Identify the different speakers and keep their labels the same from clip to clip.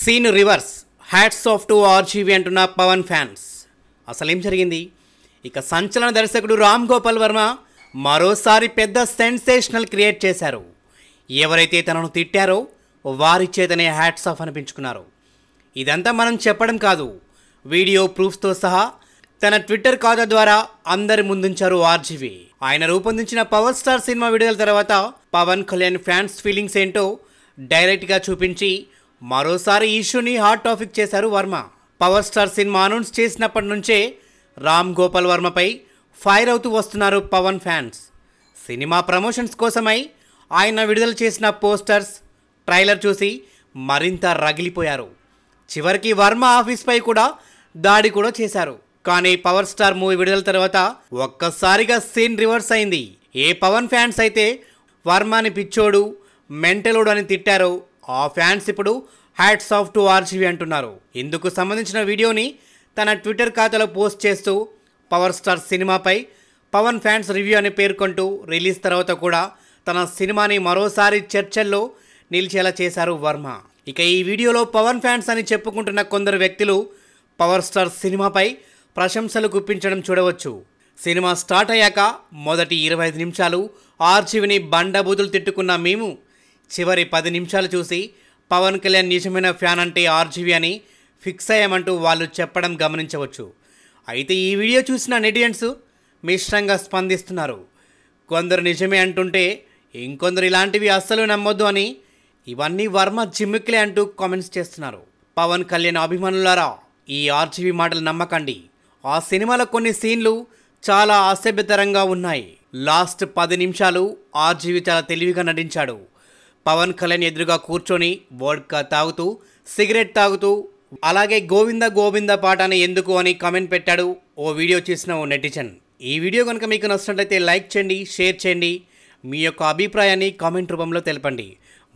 Speaker 1: scene reverse hats off to RGV అంటున్న Pawan fans అసలేం జరిగింది ఇక సంచలన దర్శకుడు రామ్ గోపాల్ వర్మ మరోసారి పెద్ద సెన్సేషనల్ క్రియేట్ చేశారు ఎవరైతే తనను తిట్టారో వారి చేతనే హ్యాట్స్ ఆఫ్ అనిపించుకున్నారు ఇదంతా మనం చెప్పడం కాదు వీడియో ప్రూఫ్తో సహా తన ట్విట్టర్ ఖాతా ద్వారా అందరి ముందుంచారు ఆర్జీవీ ఆయన రూపొందించిన పవర్ స్టార్ సినిమా విడుదల తర్వాత పవన్ కళ్యాణ్ ఫ్యాన్స్ ఫీలింగ్స్ ఏంటో డైరెక్ట్గా చూపించి మరోసారి ఈష్యూని హాట్ టాపిక్ చేశారు Varma power star cinema announce చేసినప్పటి నుంచే రామ్ గోపాల్ వర్మపై ఫైర్ అవుతూ వస్తున్నారు పవన్ ఫ్యాన్స్ సినిమా ప్రమోషన్స్ కోసమై ఆయన విడుదల చేసిన పోస్టర్స్ ట్రైలర్ చూసి మరింత రగిలిపోయారు చివరికి వర్మ ఆఫీస్పై కూడా దాడి కూడా చేశారు కానీ పవర్ స్టార్ మూవీ విడుదల తర్వాత ఒక్కసారిగా సీన్ రివర్స్ అయింది ఏ పవన్ ఫ్యాన్స్ అయితే వర్మని పిచ్చోడు మెంటలోడు అని తిట్టారో ఆ ఫ్యాన్స్ ఇప్పుడు హ్యాట్స్ ఆఫ్ టు ఆర్జీవి అంటున్నారు ఇందుకు సంబంధించిన వీడియోని తన ట్విట్టర్ ఖాతాలో పోస్ట్ చేస్తూ పవర్ స్టార్ సినిమాపై పవన్ ఫ్యాన్స్ రివ్యూ అని పేర్కొంటూ రిలీజ్ తర్వాత కూడా తన సినిమాని మరోసారి చర్చల్లో నిలిచేలా చేశారు వర్మ ఇక ఈ వీడియోలో పవన్ ఫ్యాన్స్ అని చెప్పుకుంటున్న కొందరు వ్యక్తులు పవర్ స్టార్ సినిమాపై ప్రశంసలు గుప్పించడం చూడవచ్చు సినిమా స్టార్ట్ అయ్యాక మొదటి ఇరవై ఐదు నిమిషాలు ఆర్జీవిని బండబూతులు తిట్టుకున్న మేము చివరి పది నిమిషాలు చూసి పవన్ కళ్యాణ్ నిజమైన ఫ్యాన్ అంటే ఆర్జీవి అని ఫిక్స్ అయ్యామంటూ వాళ్ళు చెప్పడం గమనించవచ్చు అయితే ఈ వీడియో చూసిన నెటిజన్స్ మిశ్రంగా స్పందిస్తున్నారు కొందరు నిజమే అంటుంటే ఇంకొందరు ఇలాంటివి అస్సలు నమ్మొద్దు అని ఇవన్నీ వర్మ జిమ్మిక్లే అంటూ కామెంట్స్ చేస్తున్నారు పవన్ కళ్యాణ్ అభిమానులారా ఈ ఆర్జీవీ మాటలు నమ్మకండి ఆ సినిమాలో కొన్ని సీన్లు చాలా అసభ్యతరంగా ఉన్నాయి లాస్ట్ పది నిమిషాలు ఆర్జీవీ చాలా తెలివిగా నటించాడు పవన్ కళ్యాణ్ ఎదురుగా కూర్చొని వోడ్కా తాగుతూ సిగరెట్ తాగుతూ అలాగే గోవింద గోవింద పాటని ఎందుకు అని కామెంట్ పెట్టాడు ఓ వీడియో చేసిన ఓ నెటిజన్ ఈ వీడియో కనుక మీకు నచ్చినట్లయితే లైక్ చేయండి షేర్ చేయండి మీ యొక్క అభిప్రాయాన్ని కామెంట్ రూపంలో తెలపండి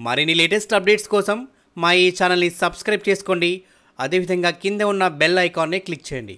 Speaker 1: మరిన్ని లేటెస్ట్ అప్డేట్స్ కోసం మా ఈ ఛానల్ని సబ్స్క్రైబ్ చేసుకోండి అదేవిధంగా కింద ఉన్న బెల్ ఐకాన్ని క్లిక్ చేయండి